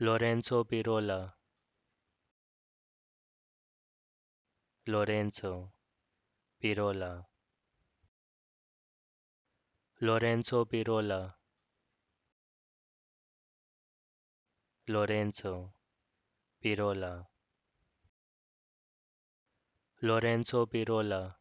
Lorenzo Pirola Lorenzo Pirola Lorenzo Pirola Lorenzo Pirola Lorenzo Pirola